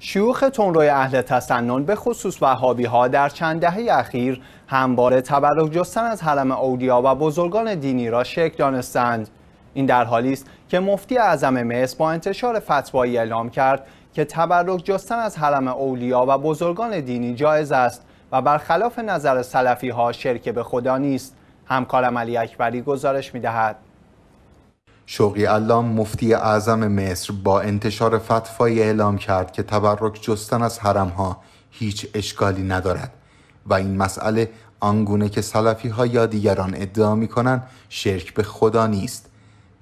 شیوخ روی اهل تسنن به خصوص وهابی ها در چند دهه اخیر همواره تبرک جستن از حرم اولیا و بزرگان دینی را شکل دانستند این در حالی است که مفتی اعظم مصر با انتشار فتوایی اعلام کرد که تبرک جستن از حرم اولیا و بزرگان دینی جایز است و برخلاف نظر سلفی ها شرک به خدا نیست همکارم علی اکبری گزارش می دهد. شوقی علام مفتی اعظم مصر با انتشار فتفای اعلام کرد که تبرک جستن از ها هیچ اشکالی ندارد و این مسئله آنگونه که سلفی ها یا دیگران ادعا می کنند شرک به خدا نیست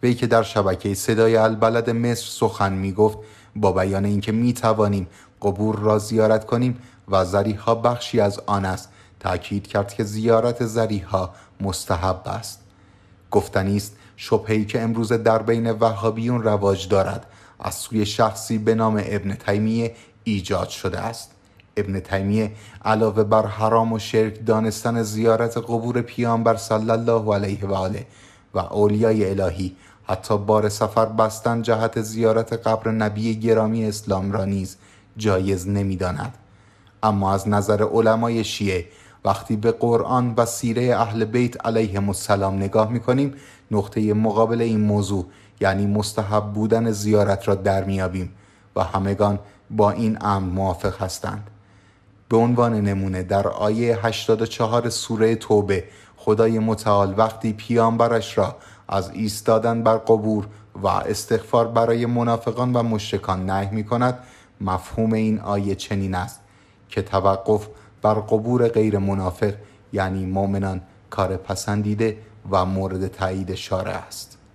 وی که در شبکه صدای البلد مصر سخن می گفت با بیان اینکه می توانیم قبور را زیارت کنیم و زریح بخشی از آن است تاکید کرد که زیارت زریح ها مستحب است گفتنی است شبهی که امروز در بین وهابیون رواج دارد از سوی شخصی به نام ابن تیمیه ایجاد شده است ابن تیمیه علاوه بر حرام و شرک دانستن زیارت قبور پیامبر صلی الله علیه و آله و اولیای الهی حتی بار سفر بستن جهت زیارت قبر نبی گرامی اسلام را نیز جایز نمیداند اما از نظر علمای شیعه وقتی به قرآن و سیره اهل بیت علیهم السلام نگاه میکنیم نقطه مقابل این موضوع یعنی مستحب بودن زیارت را در میابیم و همگان با این امر موافق هستند به عنوان نمونه در آیه 84 سوره توبه خدای متعال وقتی پیامبرش را از ایستادن بر قبور و استغفار برای منافقان و مشرکان نهی می کند مفهوم این آیه چنین است که توقف بر قبور غیر منافق یعنی مؤمنان کار پسندیده و مورد تایید شارع است